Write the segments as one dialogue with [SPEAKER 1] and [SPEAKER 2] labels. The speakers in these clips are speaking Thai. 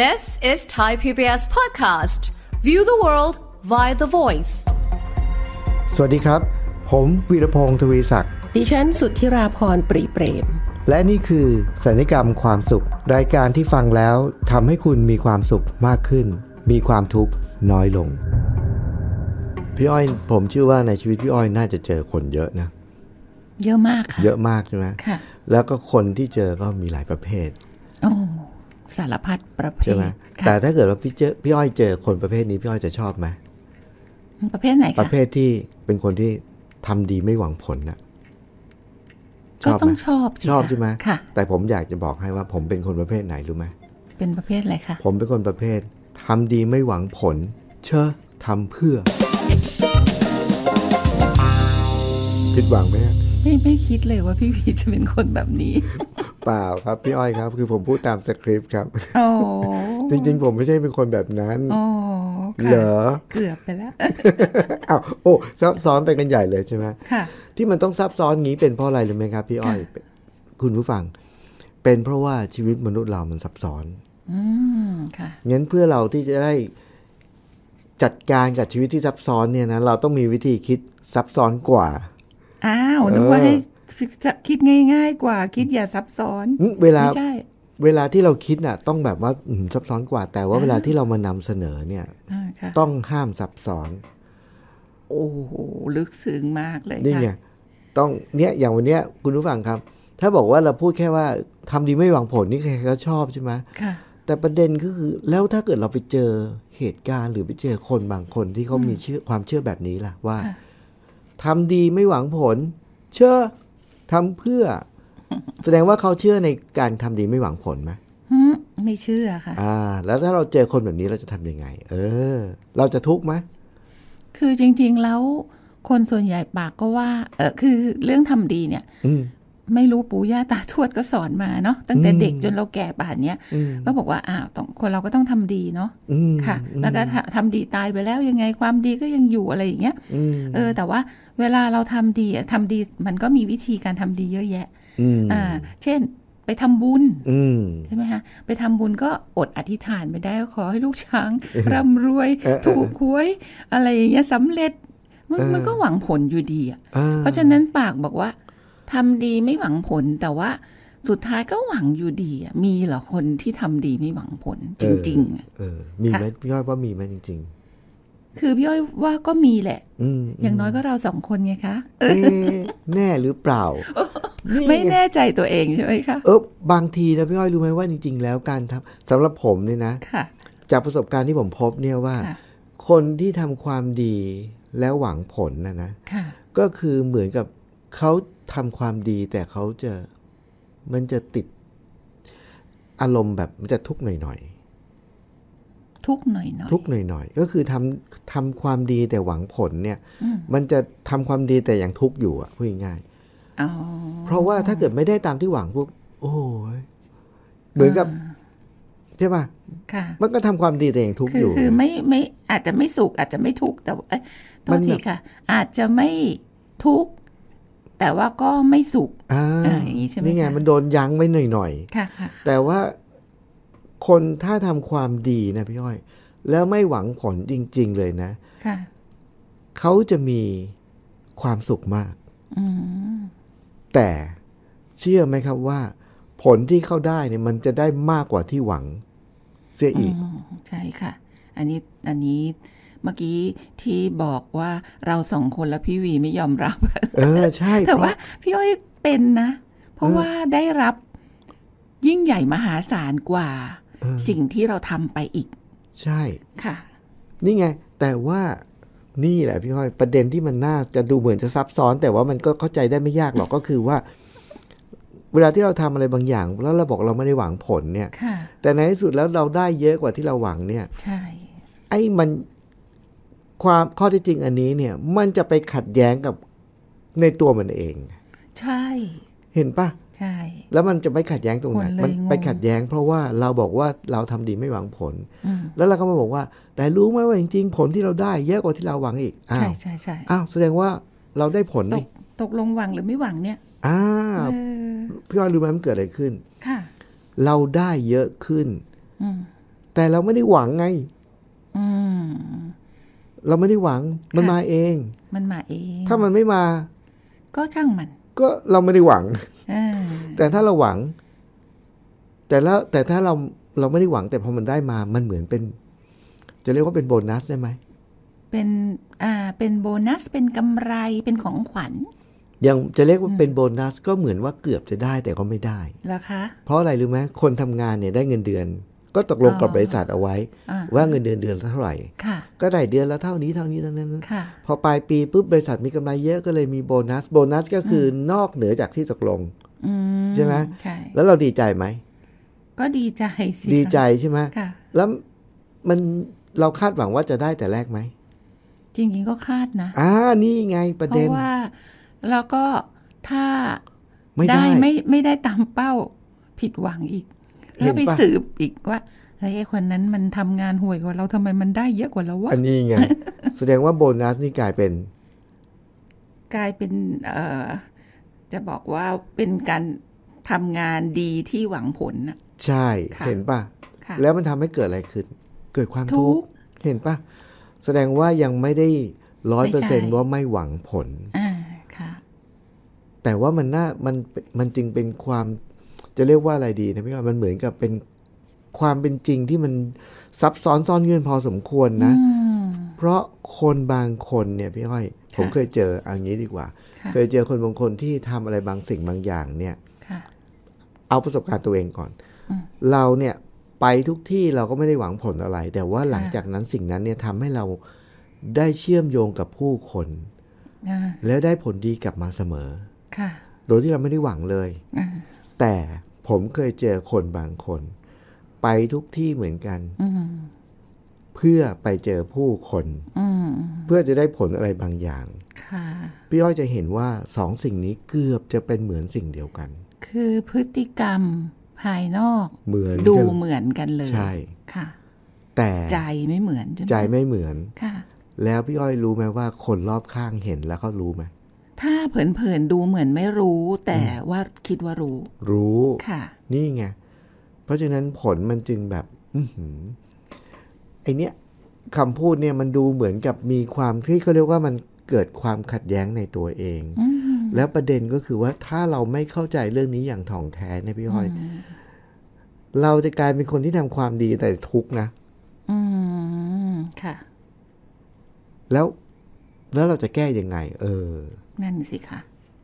[SPEAKER 1] This is Thai PBS podcast. View the world via the voice.
[SPEAKER 2] สวัสดีครับ ผมวีรพงศ์ทวีศักดิ์
[SPEAKER 1] ดิฉันสุทธิราพร ปรีเปรม
[SPEAKER 2] และนี่คือสัญญกรรมความสุข รายการที่ฟังแล้วทำให้คุณมีความสุขมากขึ้น มีความทุกข์น้อยลง พี่อ้อยผมเชื่อว่าในชีวิตพี่อ้อยน่าจะเจอคนเยอะนะ เยอะมากค่ะ เยอะมากใช่ไหมค่ะ แล้วก็คนที่เจอ ก็มีหลายประเภท
[SPEAKER 1] สารพัดประ
[SPEAKER 2] เภทใช่ไหมแต่ถ้าเกิดว่าพี่เจอ พี่อ้อยเจอคนประเภทนี้พี่อ้อยจะชอบไหม
[SPEAKER 1] ประเภทไหนคะ ประเภ
[SPEAKER 2] ทที่เป็นคนที่ทำดีไม่หวังผลนะ
[SPEAKER 1] ก็ต้องชอบชอบใช่
[SPEAKER 2] ไหมค่ะ แต่ผมอยากจะบอกให้ว่า ผมเป็นคนประเภทไหนรู้ไหม
[SPEAKER 1] เป็นประเภทอะไรคะ ผ
[SPEAKER 2] มเป็นคนประเภท ทำดีไม่หวังผลเชื่อทำเพื่อผิดหวังไหม
[SPEAKER 1] ไม่ไม่คิดเลยว่าพี่พี
[SPEAKER 2] จะเป็นคนแบบนี้เปล่าครับพี่อ้อยครับคือผมพูดตามสคริปต์ครับจริงๆ ผมไม่ใช่เป็นคนแบบนั้นเหรอ
[SPEAKER 3] เกือบไปแล้ว
[SPEAKER 2] อ้าวโอ้ซับซ้อนไปกันใหญ่เลยใช่ไหมค่ะที่มันต้องซับซ้อนงี้เป็นเพราะอะไรรือไหมครับ พี่อ้อย คุณผู้ฟังเป็นเพราะว่าชีวิตมนุษย์เรามันซับซ้อน
[SPEAKER 3] อื
[SPEAKER 1] มค่ะ
[SPEAKER 2] งั้นเพื่อเราที่จะได้จัดการกับชีวิตที่ซับซ้อนเนี่ยนะเราต้องมีวิธีคิดซับซ้อนกว่า
[SPEAKER 1] อ้าวนึกว่าใหคคิดง่าย ๆ กว่าคิดอย่าซับซ้อนเวลา
[SPEAKER 2] เวลาที่เราคิดน่ะ ต้องแบบว่าซับซ้อนกว่า แต่ว่าเวลาที่เรามานำเสนอเนี่ยต้องห้ามซับซ้อน
[SPEAKER 1] โอ้โหลึกซึ้งมากเลยนี่ไง
[SPEAKER 2] ต้องเนี่ยอย่างวันเนี้ยคุณผู้ฟังครับ ถ้าบอกว่าเราพูดแค่ว่า ทำดีไม่หวังผลนี่ใครก็ชอบใช่ไหมแต่ประเด็นก็คือ แล้วถ้าเกิดเราไปเจอเหตุการณ์หรือไปเจอคนบางคนที่เขามีเชื่อความเชื่อแบบนี้ล่ะ ว่า ทำดีไม่หวังผลเชื่อทำเพื่อ แสดงว่าเขาเชื่อในการทำดีไม่หวังผลไหม
[SPEAKER 1] ไม่เชื่อค่ะ
[SPEAKER 2] อ่า แล้วถ้าเราเจอคนแบบนี้เราจะทํำยังไง เออ เราจะทุกข์ไหม
[SPEAKER 1] คือจริง ๆแล้วคนส่วนใหญ่ปากก็ว่า เออ คือเรื่องทำดีเนี่ยไม่รู้ปู่ย่าตาทวดก็สอนมาเนาะตั้งแต่เด็กจนเราแก่ป่านเนี้ยก็บอกว่าอ้าวต้องคนเราก็ต้องทำดีเนาะ
[SPEAKER 3] ค่ะ แล้วก็ท
[SPEAKER 1] ำดีตายไปแล้วยังไงความดีก็ยังอยู่อะไรอย่างเงี้ยเออ แต่ว่าเวลาเราทำดีทำดีมันก็มีวิธีการทำดีเยอะแยะอ่าเช่นไปทำบุญใช่ไหมคะไปทำบุญก็อดอธิษฐานไปได้ขอให้ลูกช้างร่ำรวยถูกหวยอะไรอย่างเงี้ยสำเร็จมันก็หวังผลอยู่ดีอ่ะเพราะฉะนั้นปากบอกว่าทำดีไม่หวังผลแต่ว่าสุดท้ายก็หวังอยู่ดีมีเหรอคนที่ทำดีไม่หวังผล จริง
[SPEAKER 2] ๆเออ มีไหมพี่อ้อยว่ามีไหมจริง ๆ
[SPEAKER 1] คือพี่อ้อยว่าก็มีแหล
[SPEAKER 2] ะ อย่าง
[SPEAKER 1] น้อยก็เราสองคนไงคะ
[SPEAKER 2] แน่หรือเปล่า ไม่แน่ใจตัวเองใช่ไหมคะเออบางทีนะพี่อ้อยรู้ไหมว่าจริงๆ แล้วการทำสำหรับผมเนี่ยนะจากประสบการณ์ที่ผมพบเนี่ยว่า คนที่ทำความดีแล้วหวังผลนะนะก็คือเหมือนกับเขาทำความดีแต่เขาจะมันจะติดอารมณ์แบบมันจะทุกข์หน่อย
[SPEAKER 1] ๆทุกข์หน่อยๆท
[SPEAKER 2] ุกข์หน่อยๆก็คือทำทำความดีแต่หวังผลเนี่ยมันจะทำความดีแต่อย่างทุกข์อยู่ อ่ะพูดง่ายเพราะว่าถ้าเกิดไม่ได้ตามที่หวังพวกโอ้ยเหมือนกับใช่ป่ะค่ะมันก็ทำความดีแต่อย่างทุกข์อยู่คือ ไม่ไม่ อาจจะไม่สุขอาจจะไม่ทุกข์แต่ตัวทีค่
[SPEAKER 1] ะ อาจจะไม่ทุกข์แต่ว่าก็ไม่สุก
[SPEAKER 2] อ่าอย่างนี้ใช่ไหมนี่ไง มันโดนยั้งไว้หน่อยหน่อยค่ะค่ะแต่ว่าคนถ้าทำความดีนะ พี่อ้อย แล้วไม่หวังผลจริง ๆ เลยนะค่ะเขาจะมีความสุขมาก แต่เชื่อไหมครับว่าผลที่เข้าได้เนี่ย มันจะได้มากกว่าที่หวัง เสียอีก
[SPEAKER 1] ใช่ค่ะ อันนี้อันนี้เมื่อกี้ที่บอกว่าเราสองคนและพี่วีไม่ยอมรับ
[SPEAKER 2] เออใช่แต่ว่า
[SPEAKER 1] พี่อ้อยเป็นนะ เพราะว่าได้รับยิ่งใหญ่มหาศาลกว่า สิ่งที่เราทำไปอีก ใช่ค่ะ
[SPEAKER 2] นี่ไง แต่ว่านี่แหละพี่อ้อยประเด็นที่มันน่าจะดูเหมือนจะซับซ้อน แต่ว่ามันก็เข้าใจได้ไม่ยากหรอกก็คือว่า เวลาที่เราทำอะไรบางอย่างแล้วเราบอกเราไม่ได้หวังผลเนี่ยแต่ในที่สุดแล้วเราได้เยอะกว่าที่เราหวังเนี่ย ใช่ ไอ้มันความข้อที่จริงอันนี้เนี่ยมันจะไปขัดแย้งกับในตัวมันเอง ใช่ เห็นปะใช่ แล้วมันจะไม่ขัดแย้งตรงไหน มันไปขัดแย้ง เพราะว่าเราบอกว่าเราทำดีไม่หวังผลแล้วเราก็มาบอกว่า แต่รู้ไหมว่า จริงๆ ผลที่เราได้เยอะกว่าที่เราหวังอีกใช่ใช่ใช่อ้าวแสดงว่าเราได้ผลตก
[SPEAKER 1] ตกลงหวังหรือไม่หวังเนี่ย
[SPEAKER 2] อ่าพี่ว่ารู้ไหมมันเกิดอะไรขึ้นค่ะเราได้เยอะขึ้นแต่เราไม่ได้หวังไงอืมเราไม่ได้หวังมันมาเอง
[SPEAKER 1] มันมาเอง ถ้ามันไม่มา ก็ช่างมัน
[SPEAKER 2] ก็เราไม่ได้หวังแต่ถ้าเราหวัง แต่แล้วแต่ถ้าเราเราไม่ได้หวัง แต่พอมันได้มามันเหมือนเป็น จะเรียกว่าเป็นโบนัสได้ไหม
[SPEAKER 1] เป็นอ่าเป็นโบนัสเป็นกำไรเป็นของขวัญ
[SPEAKER 2] ยังจะเรียกว่าเป็นโบนัส ก็เหมือนว่าเกือบจะได้แต่ก็ไม่ได้เหรอคะ เพราะอะไรรู้ไหมคนทำงานเนี่ย ได้เงินเดือนก็ตกลงกับบริษัทเอาไว้ว่าเงินเดือนเดือนเท่าไหร่ก็ได้เดือนละเท่านี้เท่านี้เท่านั้นพอปลายปี ปุ๊บบริษัทมีกำไรเยอะก็เลยมีโบนัส โบนัสก็คือนอกเหนือจากที่ตกลงใช่ไหมแล้วเราดีใจไหม
[SPEAKER 1] ก็ดีใจสิ ดีใจ
[SPEAKER 2] ใช่ไหมแล้วมันเราคาดหวังว่าจะได้แต่แรกไหม
[SPEAKER 1] จริงๆก็คาดนะ
[SPEAKER 2] อ่า นี่ไงประเด็นเพราะว่
[SPEAKER 1] าแล้วก็ถ้าไม่ได้ไม่ไม่ได้ตามเป้า ผิดหวังอีก
[SPEAKER 2] เพื่ไปสืบอีก
[SPEAKER 1] ว่าไอ้คนนั้น มันทำงานห่วยกว่าเราทำไมมันได้เยอะกว่าเราวะอันนี้ไง
[SPEAKER 2] แสดงว่าโบนัสนี่กลายเป็น
[SPEAKER 1] กลายเป็นเอ่อจะบอกว่าเป็นการทำงานดีที่หวังผลน่ะ
[SPEAKER 2] ใช่ เห็นป่ะแล้วมันทำให้เกิดอะไรขึ้นเกิดความทุกข์เห็นป่ะแสดงว่ายังไม่ได้ร้อยเปอร์เซนต์ว่าไม่หวังผล
[SPEAKER 3] อ่าค่ะ
[SPEAKER 2] แต่ว่ามันน่ามันมันจึงเป็นความจะเรียกว่าอะไรดีนะพี่ว่ามันเหมือนกับเป็นความเป็นจริงที่มันซับซ้อนซ่อนเงื่อนพอสมควรนะ เพราะคนบางคนเนี่ยพี่อ้อยผมเคยเจออย่างนี้ดีกว่า เคยเจอคนบางคนที่ทำอะไรบางสิ่งบางอย่างเนี่ย เอาประสบการณ์ตัวเองก่อนเราเนี่ยไปทุกที่เราก็ไม่ได้หวังผลอะไร แต่ว่าหลังจากนั้นสิ่งนั้นเนี่ยทำให้เราได้เชื่อมโยงกับผู้คนแล้วได้ผลดีกลับมาเสมอโดยที่เราไม่ได้หวังเลยแต่ผมเคยเจอคนบางคน ไปทุกที่เหมือนกันเพื่อไปเจอผู้คนเพื่อจะได้ผลอะไรบางอย่างพี่อ้อยจะเห็นว่าสองสิ่งนี้เกือบจะเป็นเหมือนสิ่งเดียวกัน
[SPEAKER 1] คือพฤติกรรมภายนอก
[SPEAKER 2] เหมือนดูเหมือนกันเลย ใช่ค่ะ แต่ใจ
[SPEAKER 1] ไม่เหมือนใจไ
[SPEAKER 2] ม่เหมือนค่ะ แล้วพี่อ้อยรู้ไหมว่าคนรอบข้างเห็นแล้วเขารู้ไหม
[SPEAKER 1] ถ้าเผินๆดูเหมือนไม่รู้ แต่ว่าคิดว่ารู้
[SPEAKER 2] รู้ ค่ะ นี่ไง เพราะฉะนั้นผลมันจึงแบบ อืไอเนี้ยคำพูดเนี่ย มันดูเหมือนกับมีความที่เขาเรียกว่ามันเกิดความขัดแย้งในตัวเองแล้วประเด็นก็คือว่าถ้าเราไม่เข้าใจเรื่องนี้อย่างถ่องแท้เนี่ยพี่ห้อย เราจะกลายเป็นคนที่ทำความดีแต่ทุกนะ
[SPEAKER 1] อืมค่ะ
[SPEAKER 2] แล้วแล้วเราจะแก้ยังไง เออนั่นสิคะ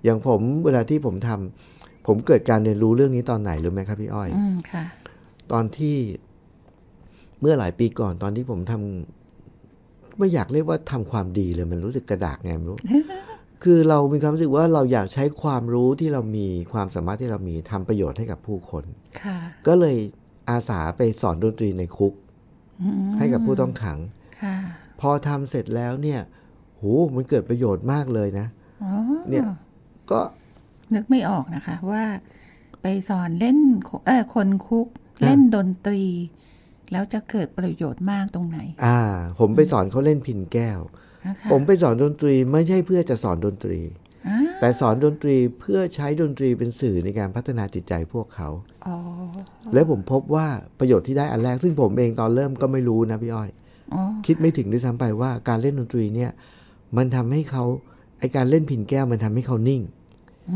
[SPEAKER 2] อย่างผมเวลาที่ผมทำ ผมเกิดการเรียนรู้เรื่องนี้ตอนไหนรู้ไหมครับพี่อ้อยอืมค่ะตอนที่เมื่อหลายปีก่อนตอนที่ผมทำไม่อยากเรียกว่าทำความดีเลยมันรู้สึกกระดากไงไม่รู้ คือเรามีความรู้สึกว่าเราอยากใช้ความรู้ที่เรามีความสามารถที่เรามีทำประโยชน์ให้กับผู้คน ค่ะ ก็เลยอาสาไปสอนดนตรีในคุกให้กับผู้ต้องขังพอทำเสร็จแล้วเนี่ยโหมันเกิดประโยชน์มากเลยนะเนี่ยก็
[SPEAKER 1] นึกไม่ออกนะคะว่า ไปสอนเล่นเออคนคุกเล่นดนตรี แล้วจะเกิดประโยชน์มากตรงไหน
[SPEAKER 2] อ่า ผมไปสอนเขาเล่นพินแก้ว ผมไปสอนดนตรีไม่ใช่เพื่อจะสอนดนตรีแต่สอนดนตรีเพื่อใช้ดนตรีเป็นสื่อในการพัฒนาจิตใจพวกเขาแล้วผมพบว่าประโยชน์ที่ได้อันแรก ซึ่งผมเองตอนเริ่มก็ไม่รู้นะพี่อ้อยคิดไม่ถึงด้วยซ้ำไปว่าการเล่นดนตรีเนี่ย มันทำให้เขาไอการเล่นพินแก้วมันทำให้เขานิ่งอ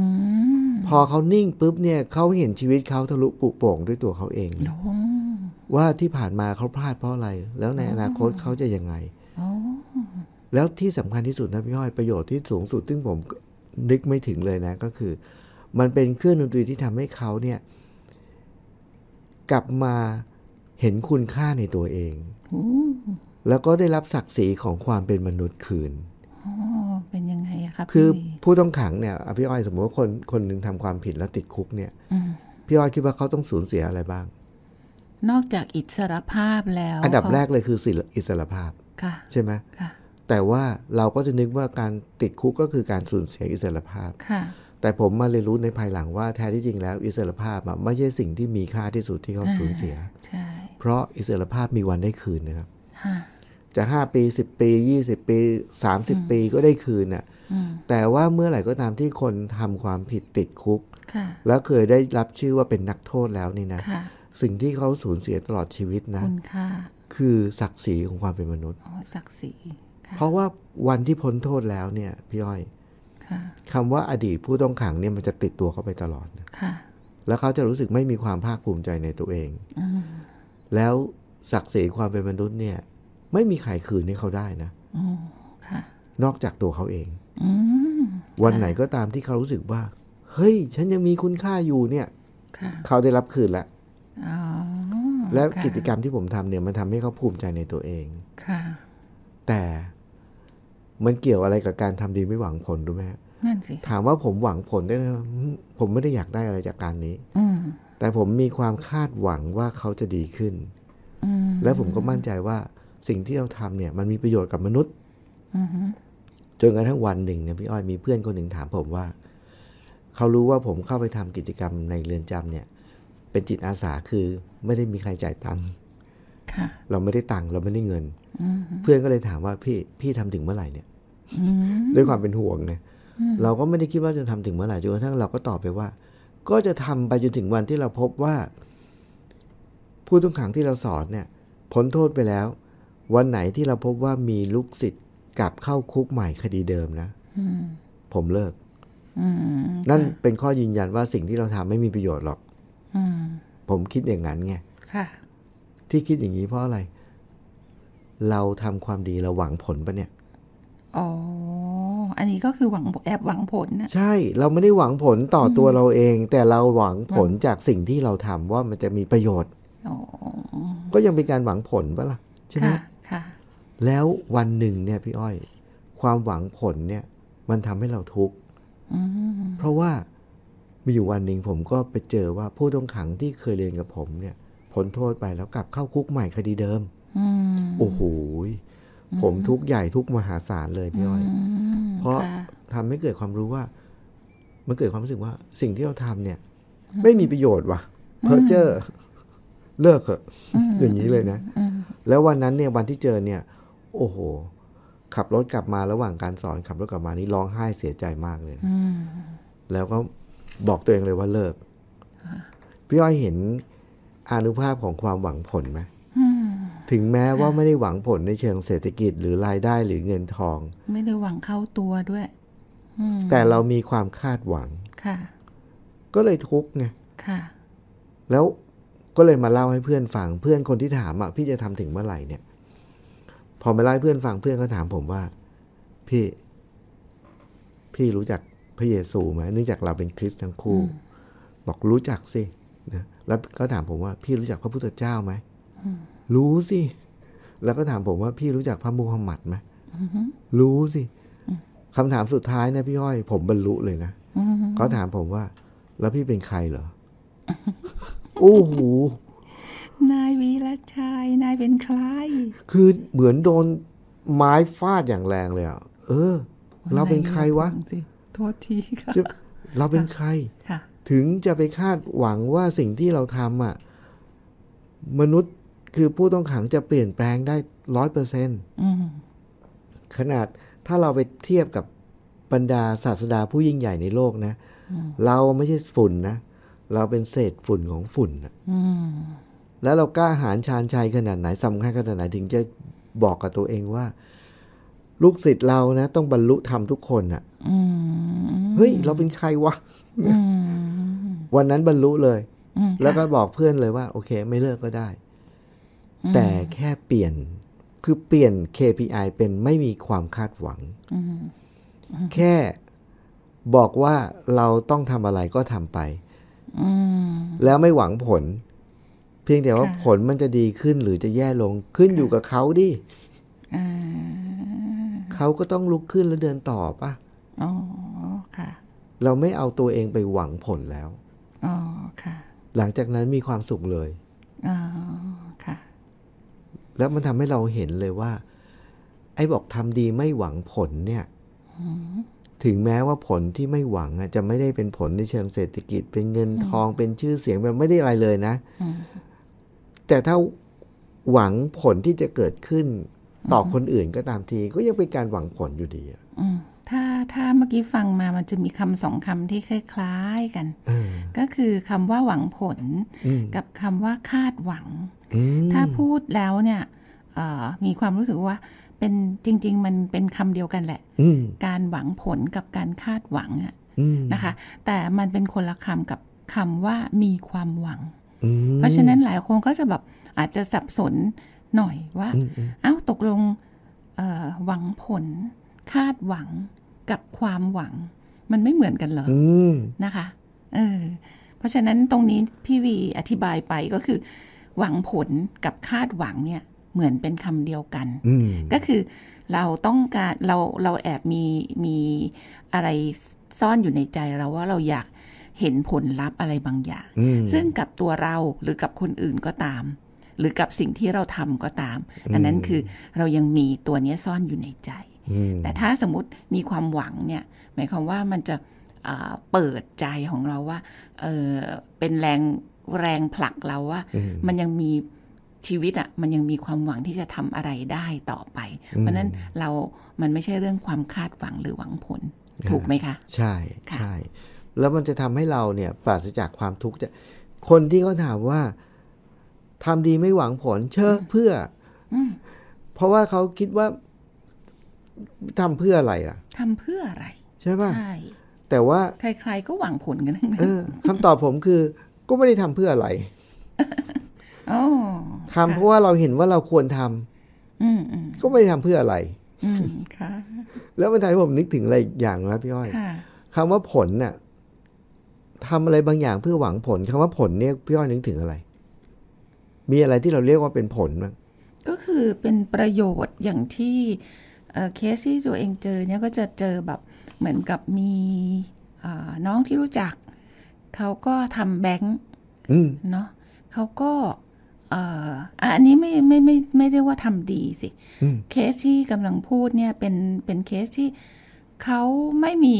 [SPEAKER 2] พอเขานิ่งปุ๊บเนี่ย เขาเห็นชีวิตเขาทะลุปุโป่งด้วยตัวเขาเอง ว่าที่ผ่านมาเขาพลาดเพราะอะไร แล้วในอนาคตเขาจะยังไง แล้วที่สำคัญที่สุดนะพี่ห้อยประโยชน์ที่สูงสุดซึ่งผมนึกไม่ถึงเลยนะก็คือ มันเป็นเครื่องดนตรีที่ทำให้เขาเนี่ย กลับมาเห็นคุณค่าในตัวเองแล้วก็ได้รับศักดิ์ศรีของความเป็นมนุษย์คืน
[SPEAKER 1] เป็นยังไงครับ คือ
[SPEAKER 2] ผู้ต้องขังเนี่ยพี่อ้อยสมมติว่าคนคนหนึ่งทำความผิดแล้วติดคุกเนี่ยพี่อ้อยคิดว่าเขาต้องสูญเสียอะไรบ้าง
[SPEAKER 1] นอกจากอิสรภาพแล้ว อันดับแรกเล
[SPEAKER 2] ยคืออิสรภาพใช่ไหมแต่ว่าเราก็จะนึกว่าการติดคุกก็คือการสูญเสียอิสรภาพแต่ผมมาเรียนรู้ในภายหลังว่าแท้ที่จริงแล้วอิสรภาพไม่ใช่สิ่งที่มีค่าที่สุดที่เขาสูญเสียเพราะอิสรภาพมีวันได้คืนนะครับจะห้าปีสิบปียี่สิบปีสามสิบปีก็ได้คืนน่ะแต่ว่าเมื่อไหร่ก็ตามที่คนทำความผิดติดคุกแล้วเคยได้รับชื่อว่าเป็นนักโทษแล้วนี่นะ สิ่งที่เขาสูญเสียตลอดชีวิตนะคือศักดิ์ศรีของความเป็นมนุษย์
[SPEAKER 1] ศักดิ์ศรีเพราะว่า
[SPEAKER 2] วันที่พ้นโทษแล้วเนี่ยพี่อ้อยคำว่าอดีตผู้ต้องขังเนี่ยมันจะติดตัวเขาไปตลอดค่ะแล้วเขาจะรู้สึกไม่มีความภาคภูมิใจในตัวเองอแล้วศักดิ์ศรีความเป็นมนุษย์เนี่ยไม่มีใครคืนให้เขาได้นะ นอกจากตัวเขาเอง วันไหนก็ตามที่เขารู้สึกว่า เฮ้ย ฉันยังมีคุณค่าอยู่เนี่ย เขาได้รับคืนแล้ว และกิจกรรมที่ผมทำเนี่ย มันทำให้เขาภูมิใจในตัวเองแต่ มันเกี่ยวอะไรกับการทำดีไม่หวังผลรู้ไหมนั่นสิถามว่าผมหวังผลได้ไหมผมไม่ได้อยากได้อะไรจากการนี้ แต่ผมมีความคาดหวังว่าเขาจะดีขึ้นและผมก็มั่นใจว่าสิ่งที่เราทำเนี่ยมันมีประโยชน์กับมนุษย์จนกระทั่งวันหนึ่งเนี่ย พี่อ้อยมีเพื่อนคนหนึ่งถามผมว่าเขารู้ว่าผมเข้าไปทำกิจกรรมในเรือนจำเนี่ย เป็นจิตอาสาคือไม่ได้มีใครจ่ายตังค์เราไม่ได้ตังค์เราไม่ได้เงินเพื่อนก็เลยถามว่าพี่พี่ทำถึงเมื่อไหร่เนี่ยด้วยความเป็นห่วงเนี่ยเราก็ไม่ได้คิดว่าจะทำถึงเมื่อไหร่จนกระทั่งเราก็ตอบไปว่า ก็จะทำไปจนถึงวันที่เราพบว่า ผู้ต้องขังที่เราสอนเนี่ยพ้นโทษไปแล้ววันไหนที่เราพบว่ามี ลูก ศิษย์ กลับเข้าคุก ใหม่คดีเดิมนะผมเลิกนั่นเป็นข้อยืนยันว่าสิ่งที่เราทำไม่มีประโยชน์ หรอกผมคิดอย่างนั้นไงที่คิดอย่างนี้เพราะอะไร เราทำความดีเราหวังผลปะเนี่ย
[SPEAKER 1] อ๋ออันนี้ก็ คือหวังแอบหวังผลน
[SPEAKER 2] ะใช่ เราไม่ได้หวังผลต่อตัวเราเอง แต่เราหวังผลจากสิ่งที่เราทำว่ามันจะมีประโยชน์ก็ยังเป็นการหวังผลปะล่ะใช่ไหมแล้ววันหนึ่งเนี่ยพี่อ้อย ความหวังผลเนี่ย มันทำให้เราทุกข์เพราะว่ามีอยู่วันหนึ่งผมก็ไปเจอว่าผู้ต้องขังที่เคยเรียนกับผม เนี่ยพ้นโทษไปแล้วกลับเข้าคุกใหม่คดีเดิมโอ้โหผมทุกใหญ่ทุกมหาศาลเลยพี่อ้อยเพราะทำให้เกิดความรู้ว่า มันเกิดความรู้สึกว่า สิ่งที่เราทำเนี่ย ไม่มีประโยชน์ว่ะ เพอเจอเลิกเถอะอย่างนี้เลยนะแล้ววันนั้นเนี่ยวันที่เจอเนี่ยโอ้โห ขับรถกลับมาระหว่างการสอน ขับรถกลับมานี่ร้องไห้เสียใจมากเลยแล้วก็บอกตัวเองเลยว่าเลิกพี่อ้อยเห็นอนุภาพของความหวังผลไหมถึงแม้ว่าไม่ได้หวังผลในเชิงเศรษฐกิจ หรือรายได้หรือเงินทอง
[SPEAKER 1] ไม่ได้หวังเข้าตัวด้วยแต่เร
[SPEAKER 2] ามีความคาดหวังค่ะ ก็เลยทุกไงแล้วก็เลยมาเล่าให้เพื่อนฟังเพื่อนคนที่ถามอ่ะพี่จะทำถึงเมื่อไหร่เนี่ยพอไปไล่เพื่อนฟังเพื่อนก็ถามผมว่า พี่ พี่รู้จักพระเยซูไหมเนื่องจากเราเป็นคริสต์ทั้งคู่ บอกรู้จักสินะแล้วก็ถามผมว่าพี่รู้จักพระพุทธเจ้าไหมรู้สิ แล้วก็ถามผมว่า พี่รู้จักพระมูฮัมหมัดไหมรู้สิคำถามสุดท้ายนะพี่อ้อย ผมบรรลุเลยนะเขาถามผมว่า แล้วพี่เป็นใครเหรอโอ้โห
[SPEAKER 1] นายวีรชัย นายเป็นใคร
[SPEAKER 2] คือเหมือนโดนไม้ฟาดอย่างแรงเลยอ่ะ เออ เราเป็นใครวะ
[SPEAKER 1] โทษทีค่ะ
[SPEAKER 2] เราเป็นใคร ถึงจะไปคาดหวังว่าสิ่งที่เราทำอ่ะ มนุษย์คือผู้ต้องขังจะเปลี่ยนแปลงได้ร้อยเปอร์เซ็นต์ขนาดถ้าเราไปเทียบกับบรรดาศาสดาผู้ยิ่งใหญ่ในโลกนะ เราไม่ใช่ฝุ่นนะ เราเป็นเศษฝุ่นของฝุ่นะแล้วเรากล้าหาญชาญชัยขนาดไหนสำคัญขนาดไหน ถึงจะบอกกับตัวเองว่า ลูกศิษย์เรานะ ต้องบรรลุธรรมทุกคนอะ่ะเฮ้ย เราเป็นใครวะวันนั้นบรรลุเลยแล้วก็บอกเพื่อนเลยว่า โอเค ไม่เลิกก็ได้ แต่แค่เปลี่ยนคือเปลี่ยน KPI เป็นไม่มีความคาดหวังแค่บอกว่าเราต้องทำอะไรก็ทำไปแล้วไม่หวังผลเพียงแต่ว่าผลมันจะดีขึ้นหรือจะแย่ลงขึ้นอยู่กับเขาดิ เขาก็ต้องลุกขึ้นแล้วเดินต่อป่ะอ๋อค่ะ เราไม่เอาตัวเองไปหวังผลแล้ว
[SPEAKER 3] อ๋อค่ะ
[SPEAKER 2] หลังจากนั้นมีความสุขเลย
[SPEAKER 3] อ๋อค่ะ
[SPEAKER 2] แล้วมันทำให้เราเห็นเลยว่า ไอ้บอกทำดีไม่หวังผลเนี่ย ถึงแม้ว่าผลที่ไม่หวังจะไม่ได้เป็นผลในเชิงเศรษฐกิจ เป็นเงินทองเป็นชื่อเสียงแบบไม่ได้อะไรเลยนะแต่ถ้าหวังผลที่จะเกิดขึ้นต่อคนอื่นก็ตามที ก็ ยังเป็นการหวังผลอยู่ดี
[SPEAKER 1] ถ้า ถ้าเมื่อกี้ ฟังมามัน จะมีคำสองคำที่คล้าย ๆกันก็คือคำว่าหวังผลกับคำว่าคาดหวังถ้าพูดแล้วเนี่ยมีความรู้สึกว่าเป็นจริง ๆ มันเป็นคำเดียวกันแหละการหวังผลกับการคาดหวังอะนะคะ แต่มันเป็นคนละคำกับคำว่ามีความหวังเพราะฉะนั้นหลายคนก็จะแบบอาจจะสับสนหน่อยว่า เอ้าตกลงหวังผล คาดหวังกับความหวัง มันไม่เหมือนกันเหรอนะคะเออเพราะฉะนั้นตรงนี้พี่วีอธิบายไปก็คือ หวังผลกับคาดหวังเนี่ยเหมือนเป็นคำเดียวกันก็คือเราต้องการเราเราแอบมีมีอะไรซ่อนอยู่ในใจเราว่าเราอยากเห็นผลลัพธ์อะไรบางอย่าง ซึ่งกับตัวเราหรือกับคนอื่นก็ตาม หรือกับสิ่งที่เราทำก็ตาม อันนั้นคือเรายังมีตัวนี้ซ่อนอยู่ในใจ แต่ถ้าสมมติมีความหวังเนี่ย หมายความว่ามันจะเปิดใจของเราว่าเเป็นแรงแรงผลักเราว่า มันยังมีชีวิตอะ่ะ มันยังมีความหวังที่จะทำอะไรได้ต่อไป เพราะนั้นเรา มันไม่ใช่เรื่องความคาดหวัง
[SPEAKER 2] หรือหวังผล ถูกไหมคะ ใช่ ใช่แล้วมันจะทำให้เราเนี่ยปราศจากความทุกข์จะ คนที่เขาถามว่า ทำดีไม่หวังผล เชื่อเพื่อ เพราะว่าเขาคิดว่า ทำเพื่ออะไรล่ะ
[SPEAKER 1] ทำเพื่ออะไร
[SPEAKER 2] ใช่ป่ะใช่แต่ว่าใครๆก็หวังผลกันทั้งนั้นคำตอบผมคือ ก็ไม่ได้ทำเพื่ออะไรทำเพราะว่าเราเห็นว่าเราควรท
[SPEAKER 3] ำ
[SPEAKER 2] ก็ไม่ได้ทำเพื่ออะไรแล้วมันทำให้ผมนึกถึงอะไรอย่างนะพี่อ้อยคำว่าผลเน่ะทำอะไรบางอย่างเพื่อหวังผลคำว่าผลเนี่ยพี่อ้อยนึกถึงอะไร มีอะไรที่เราเรียกว่าเป็นผลมั้ง
[SPEAKER 1] ก็คือเป็นประโยชน์อย่างที่เคสที่ตัวเองเจอ เนี่ยก็จะเจอแบบเหมือนกับมีน้องที่รู้จักเขาก็ทำแบงค์เนาะเขาก็อันนี้ไม่ไม่ไม่ไม่ได้ว่าทำดีสิเคสที่กำลังพูด เนี่ย เป็นเป็นเคสที่เขาไม่มี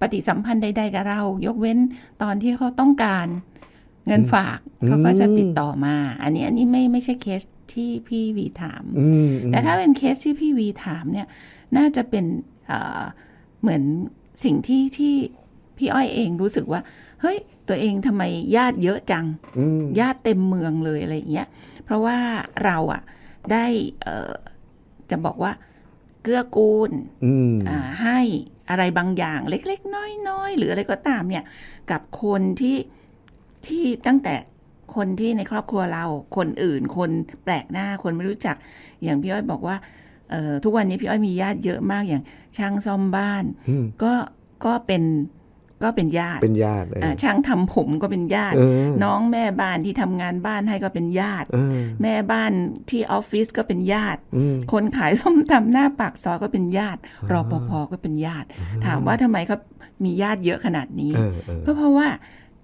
[SPEAKER 1] ปฏิสัมพันธ์ใดๆกับเรายกเว้นตอนที่เขาต้องการเงินฝากเขาก็จะติดต่อมา อันนี้อันนี้ไม่ไม่ใช่เคสที่พี่วีถาม แต่ถ้าเป็นเคสที่พี่วีถามเนี่ย น่าจะเป็นเหมือนสิ่งที่ที่พี่อ้อยเองรู้สึกว่า เฮ้ย ตัวเองทำไมญาติเยอะจังญาติเต็มเมืองเลยอะไรอย่างเงี้ยเพราะว่าเราอะได้จะบอกว่าเกื้อกูลให้อะไรบางอย่างเล็กๆ น้อย ๆ หรืออะไรก็ตาม เนี่ยกับคนที่ที่ตั้งแต่คนที่ในครอบครัวเราคนอื่น คนแปลกหน้าคน ไม่ รู้จัก อย่างพี่อ้อยบอกว่าทุกวันนี้พี่อ้อยมีญาติเยอะมากอย่างช่างซ่อมบ้าน ก็ก็เป็นก็เป็นญาติเป็นญาติช่างทำผมก็เป็นญาติ น้องแม่บ้านที่ทำงานบ้านให้ก็เป็นญาติ แม่บ้านที่ออฟฟิศก็เป็นญาติ คนขายส้มตำหน้าปากซอยก็เป็นญาติรอปภก็เป็นญาติ ถามว่าทำไมเขามีญาติเยอะขนาดนี้ก็เพราะว่า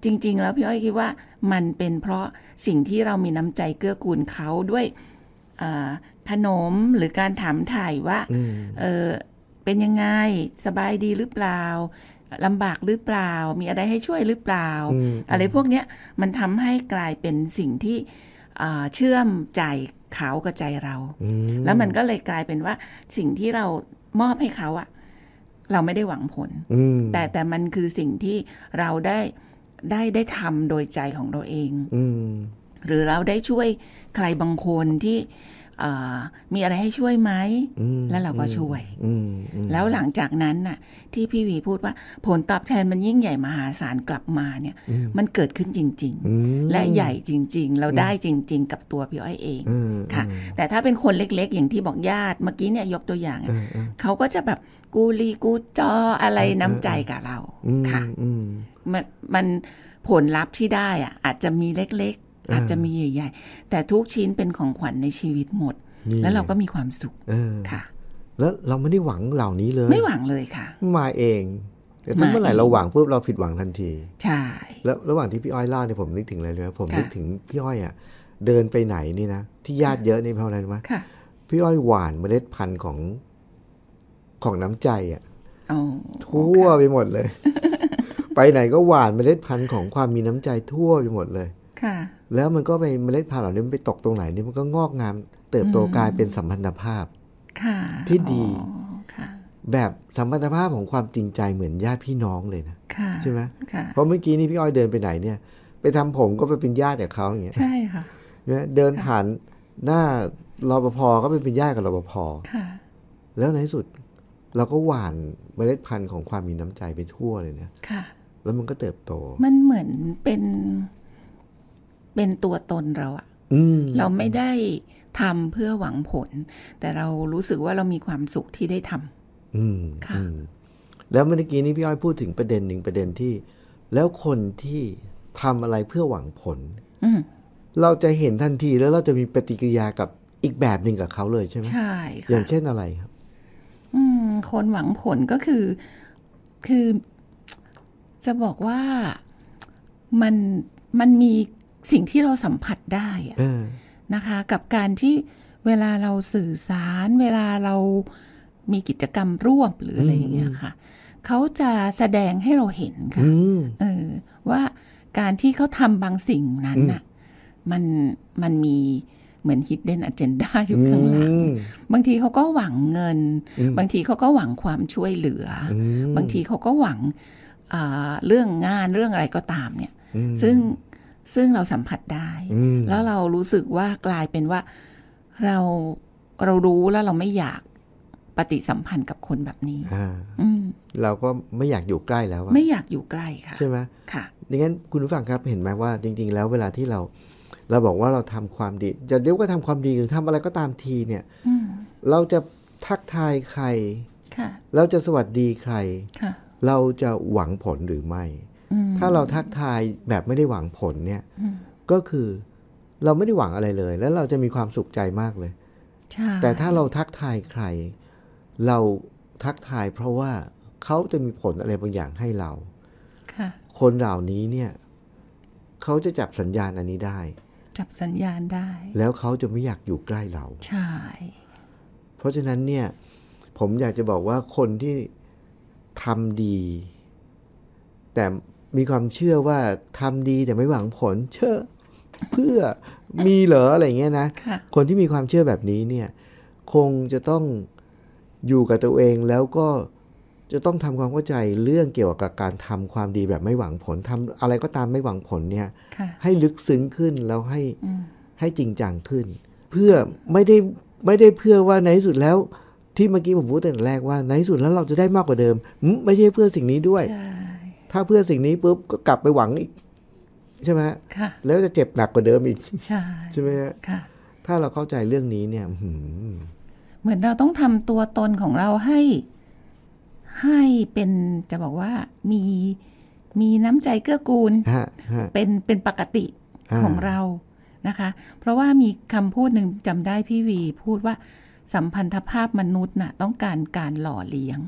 [SPEAKER 1] จริงๆแล้วพี่อ้อยคิดว่า มันเป็นเพราะสิ่งที่เรามีน้ำใจเกื้อกูลเขาด้วยขนมหรือการถามถ่ายว่าเเป็นยังไง สบายดีหรือเปล่าลำบากหรือเปล่ามีอะไรให้ช่วยหรือเปล่า อะไรพวกเนี้ยมันทำให้กลายเป็นสิ่งที่เชื่อมใจเขากับใจเราแล้วมันก็เลยกลายเป็นว่าสิ่งที่เรามอบให้เขาอะเราไม่ได้หวังผลแต่แต่มันคือสิ่งที่เราได้ได้ได้ทำโดยใจของเราเองหรือเราได้ช่วยใครบางคนที่มีอะไรให้ช่วยไหม แล้วเราก็ช่วย แล้วหลังจากนั้นน่ะ ที่พี่วีพูดว่า ผลตอบแทนมันยิ่งใหญ่มหาศาลกลับมาเนี่ย มันเกิดขึ้นจริง ๆ และใหญ่จริงๆ เราได้จริง ๆ กับตัวพี่อ้อยเองค่ะ แต่ถ้าเป็นคนเล็กๆอย่างที่บอกญาติเมื่อกี้เนี่ยยกตัวอย่าง เขาก็จะแบบกูรีกูจออะไรน้ำใจกับเราค่ะ มันมันผลลัพธ์ที่ได้อ่ะอาจจะมีเล็กอาจจะมีใหญ่ๆแต่ทุกชิ้นเป็นของขวัญในชีวิต
[SPEAKER 2] หมด แล้วเราก็มีความสุขค่ะ แล้วเราไม่ได้หวังเหล่านี้เลย ไม่หวังเลยค่ะ มาเอง
[SPEAKER 1] แต่เมื่อไหร่เราหว
[SPEAKER 2] ังปุ๊บเราผิดหวังทันทีใช่แล้วระหว่างที่พี่อ้อยเล่าเนี่ยผมนึกถึงอะไรเลยผมนึกถึงพี่อ้อยอ่ะ เดินไปไหนนี่นะที่ญาติเยอะนี่เพราะอะไรรู้ไหมพี่อ้อยหวานเมล็ดพันธุ์ของของน้ำใจอ่ะทั่วไปหมดเลย ไปไหนก็หวานเมล็ดพันธุ์ของความมีน้ำใจทั่วไปหมดเลยค่ะแล้วมันก็ไปเมล็ดพันธุ์เหล่านี้มันไปตกตรงไหนนี่มันก็งอกงามเติบโตกลายเป็นสัมพันธภาพที่ดีแบบสัมพันธภาพของความจริงใจเหมือนญาติพี่น้องเลยนะ
[SPEAKER 3] ใช่ไหมเพ
[SPEAKER 2] ราะเมื่อกี้นี่พี่อ้อยเดินไปไหนเนี่ย ไปทำผมก็ไปเป็นญาติกับเขาอย่างเงี้ย ใช่ค่ะเดินผ่านหน้ารปภก็ไปเป็นญาติกับรปภแล้วในที่สุด เราก็หว่านเมล็ดพันธุ์ของความมีน้ำใจไปทั่วเลยเนี่ยแล้วมันก็เติบโต มัน
[SPEAKER 1] เหมือนเป็นเป็นตัวตนเราอะเราไม่ได้ทำเพื่อหวังผล แต่เรารู้สึกว่าเรามีความสุขที่ได้ท
[SPEAKER 2] ำค่ะ แล้วเมื่อกี้นี้พี่อ้อยพูดถึงประเด็นหนึ่งประเด็นที่แล้วคนที่ทำอะไรเพื่อหวังผลเราจะเห็นทันที แล้วเราจะมีปฏิกิริยากับอีกแบบหนึ่งกับเขาเลยใช่ไหมใช่ค่ะ อย่างเช่นอะไรครับ
[SPEAKER 1] อืม คนหวังผลก็คือ คือจะบอกว่ามัน มันมีสิ่งที่เราสัมผัสได้นะคะ กับการที่เวลาเราสื่อสาร เวลาเรามีกิจกรรมร่วมหรืออะไรอย่างเงี้ยค่ะเขาจะแสดงให้เราเห็นค่ะว่าการที่เขาทำบางสิ่งนั้นน่ะ มันมันมีเหมือน hidden agenda อยู่ข้างหลัง บางทีเขาก็หวังเงิน บางทีเขาก็หวังความช่วยเหลือ บางทีเขาก็หวังเรื่องงานเรื่องอะไรก็ตามเนี่ย ซึ่งซึ่งเราสัมผัสได้ แล้วเรารู้สึกว่ากลายเป็นว่าเราเรารู้แล้วเราไม่อยากปฏิสัมพันธ์กับคนแบบนี
[SPEAKER 2] ้เราก็ไม่อยากอยู่ใกล้แล้วไม่อยากอยู่ใกล้ค่ะ ใช่ไหม ค่ะดังนั้นคุณผู้ฟังครับเห็นไหมว่าจริง ๆ แล้วเวลาที่เรา เราบอกว่าเราทำความดี จะเรียกว่าทำความดีหรือทำอะไรก็ตามทีเนี่ยเราจะทักทายใครเราจะสวัสดีใคร เราจะหวังผลหรือไม่ถ้าเราทักทายแบบไม่ได้หวังผลเนี่ยก็คือเราไม่ได้หวังอะไรเลย แล้วเราจะมีความสุขใจมากเลยแต่ถ้าเราทักทายใคร เราทักทายเพราะว่าเขาจะมีผลอะไรบางอย่างให้เราคนเหล่านี้เนี่ยเขาจะจับสัญญาณอันนี้ได้
[SPEAKER 1] จับสัญญาณได้ แ
[SPEAKER 2] ล้วเขาจะไม่อยากอยู่ใกล้เราใช่เพราะฉะนั้นเนี่ย ผมอยากจะบอกว่าคนที่ทำดี แต่มีความเชื่อว่าทำดีแต่ไม่หวังผล เชื่อ เพื่อมีเหรออะไรเงี้ยนะ คนที่มีความเชื่อแบบนี้เนี่ย คงจะต้องอยู่กับตัวเองแล้วก็จะต้องทำความเข้าใจเรื่องเกี่ยวกับการทำความดีแบบไม่หวังผลทำอะไรก็ตามไม่หวังผลเนี่ย ให้ลึกซึ้งขึ้นแล้วให้ให้จริงจังขึ้น เพื่อไม่ได้ไม่ได้เพื่อว่าในที่สุดแล้วที่เมื่อกี้ผมพูดแต่แรกว่าในที่สุดแล้วเราจะได้มากกว่าเดิม ไม่ใช่เพื่อสิ่งนี้ด้วยถ้าเพื่อสิ่งนี้ปุ๊บ ก็กลับไปหวังอีก ใช่ไหมค่ะ แล้วจะเจ็บหนักกว่าเดิมอีก ใช่ ใช่ไหมค่ะ ถ้าเราเข้าใจเรื่องนี้เนี่ย
[SPEAKER 1] เหมือนเราต้องทำตัวตนของเราให้ ให้เป็นจะบอกว่า มีมีน้ำใจเกื้อกูล เป็นเป็นปกติของเรานะคะ เพราะว่ามีคำพูดหนึ่งจำได้พี่วีพูดว่าสัมพันธภาพมนุษย์นะ่ะ ต้องการการหล่อเลี้ยง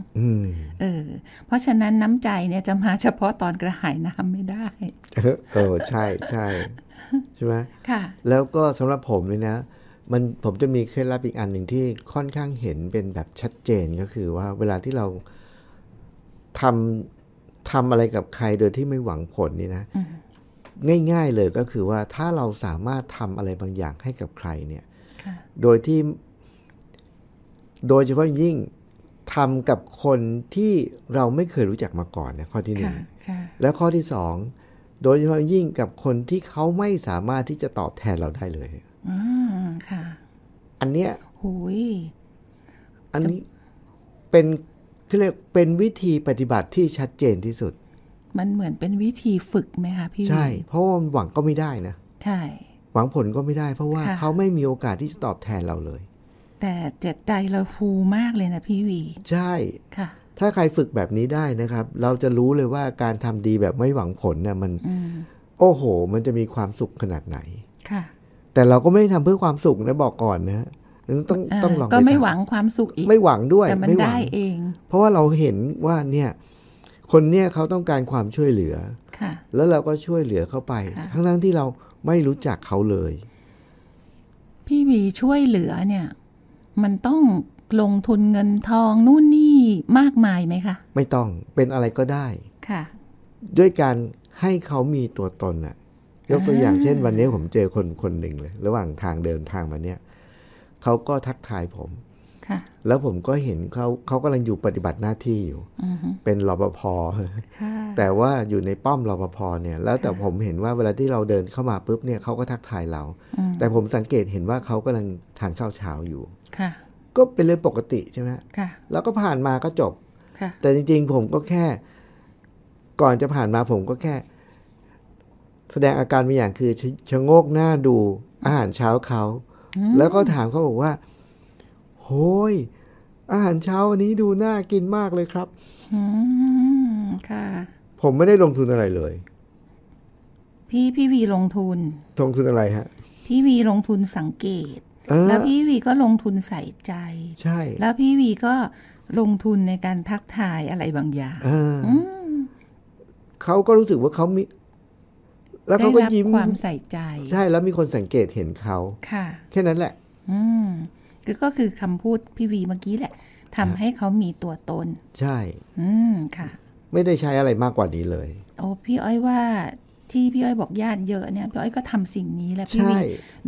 [SPEAKER 1] เออเพราะฉะนั้นน้ำใจเนี่ยจะมาเฉพาะตอนกระหายน้ำไม่ได้
[SPEAKER 2] เออใช่ใช่ใช่ไหม ค่ะ แล้วก็สำหรับผมเลยนะ มันผมจะมีเคล็ดลับอีกอันหนึ่งที่ค่อนข้างเห็นเป็นแบบชัดเจนก็คือว่าเวลาที่เราทำทำอะไรกับใครโดยที่ไม่หวังผลนี่นะง่าย ๆเลยก็คือว่าถ้าเราสามารถทำอะไรบางอย่างให้กับใคร เนี่ยโดยที่โดยเฉพาะยิ่งทำกับคนที่เราไม่เคยรู้จักมาก่อนนะข้อที่หนึ่งและข้อที่สอง โดยเฉพาะยิ่งกับคนที่เขาไม่สามารถที่จะตอบแทนเราได้เลย
[SPEAKER 1] อืมค่ะ อันเนี้ยหุย
[SPEAKER 2] อันนี้เป็นเรียกเป็นวิธีปฏิบัติที่ชัดเจนที่สุด
[SPEAKER 1] มันเหมือนเป็นวิธีฝึกไหมคะพี่ ใช่
[SPEAKER 2] เพราะว่าหวังก็ไม่ได้นะใช่ หวังผลก็ไม่ได้เพราะว่าเขาไม่มีโอกาสที่จะตอบแทนเราเลย
[SPEAKER 1] แต่เจ็บใจเราฟูมากเลยนะ พี่วีใช่ค่ะ
[SPEAKER 2] ถ้าใครฝึกแบบนี้ได้นะครับ เราจะรู้เลยว่าการทำดีแบบไม่หวังผลเนะ่ยมันอโอ้โห มันจะมีความสุขขนาดไหนค่ะ แต่เราก็ไม่ทำเพื่อความสุขนะบอกก่อนนะ ต้องต้องลองก็ไม่
[SPEAKER 1] หวังความสุข
[SPEAKER 2] อีกไม่หวังด้วยแต่มันได้เอง เพราะว่าเราเห็นว่าเนี่ย คนเนี่ยเขาต้องการความช่วยเหลือค่ะ แล้วเราก็ช่วยเหลือเข้าไปทั้งทั้งที่เราไม่รู้จักเขาเลย
[SPEAKER 1] พี่วีช่วยเหลือเนี่ยมันต้องลงทุนเงินทองนู่นนี่มากมายไหมคะ
[SPEAKER 2] ไม่ต้องเป็นอะไรก็ได้ค่ะ ด้วยการให้เขามีตัวตนอะยกตัวอย่างเช่นวันนี้ผมเจอคนคนหนึ่งเลย ระหว่างทางเดินทางมาเนี่ยเขาก็ทักทายผมค่ะ แล้วผมก็เห็นเขาเขากำลังอยู่ปฏิบัติหน้าที่อยู่เป็นรปภแต่ว่าอยู่ในป้อมรปภเนี่ย แล้วแต่ผมเห็นว่าเวลาที่เราเดินเข้ามาปุ๊บเนี่ยเขาก็ทักทายเราแต่ผมสังเกตเห็นว่าเขากำลังทานข้าวเช้าอยู่ก็เป็นเรื่องปกติใช่ไหมคะแล้วก็ผ่านมาก็จบแต่จริงๆ ผมก็แค่ ก่อนจะผ่านมาผมก็แค่ แสดงอาการบางอย่างคือ ชะโงกหน้าดูอาหารเช้าเขาแล้วก็ถามเขาบอกว่า โห้ยอาหารเช้าวันนี้ดูน่ากินมากเลยครับค่ะ ผมไม่ได้ลงทุนอะไรเลย พี่
[SPEAKER 1] พี่วีลงทุน
[SPEAKER 2] ลงทุนอะไรฮะ
[SPEAKER 1] พี่วีลงทุนสังเกตแล้วพี่วีก็ลงทุนใส่ใจ ใช่ แล้วพี่วีก็ลงทุนในการทักทายอะไรบางอย่
[SPEAKER 2] างเขาก็รู้สึกว่าเขามี แล้วเขาก็ยิ้มความ
[SPEAKER 1] ใส่ใจ ใช่
[SPEAKER 2] แล้วมีคนสังเกตเห็นเขาค่ะแค่นั้นแหละ
[SPEAKER 1] อืมก็คือคำพูดพี่วีเมื่อกี้แหละ ทำให้เขามีตัวตน
[SPEAKER 2] ใช่ อ
[SPEAKER 1] ืมค่ะ
[SPEAKER 2] ไม่ได้ใช้อะไรมากกว่านี้เลย
[SPEAKER 1] โอ้พี่อ้อยว่าที่พี่อ้อยบอกญาติเยอะเนี่ยพี่อ้อยก็ทำสิ่งนี้แหละ พี่วี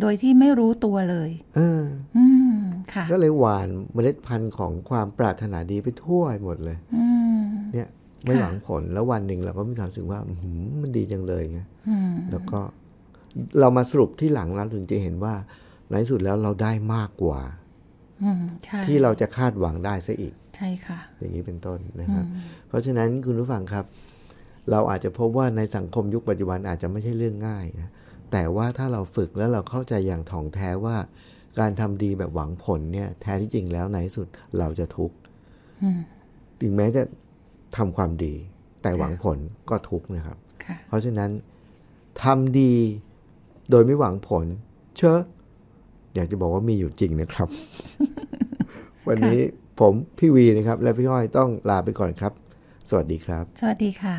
[SPEAKER 1] โดยที่ไม่รู้ตัวเลยเออืม
[SPEAKER 2] ค่ะก็เลยหวานเมล็ดพันธุ์ของความปรารถนาดีไปทั่วหมดเลยเนี่ย ไม่หวังผลแล้ววันหนึ่งเราก็มีความรู้สึกว่ามันดีจังเลยไงแล้วก็เรามาสรุปที่หลังแล้วถึงจะเห็นว่าในสุดแล้วเราได้มากกว่าที่เราจะคาดหวังได้ซะอีก ใช่ค่ะอย่างนี้เป็นต้นนะครับ เพราะฉะนั้นคุณผู้ฟังครับเราอาจจะพบว่าในสังคมยุคปัจจุบันอาจจะไม่ใช่เรื่องง่ายนะ แต่ว่าถ้าเราฝึกแล้วเราเข้าใจอย่างถ่องแท้ว่า การทำดีแบบหวังผลเนี่ยแท้ที่จริงแล้วในสุดเราจะทุกข์ ถึงแม้จะทำความดี แต่หวังผลก็ทุกข์นะครับ เพราะฉะนั้นทำดีโดยไม่หวังผล เชอะอยากจะบอกว่ามีอยู่จริงนะครับ วันนี้ผมพี่วีนะครับ และพี่อ้อยต้องลาไปก่อนครับ สวัสดีครับ
[SPEAKER 1] สวัสดีค่ะ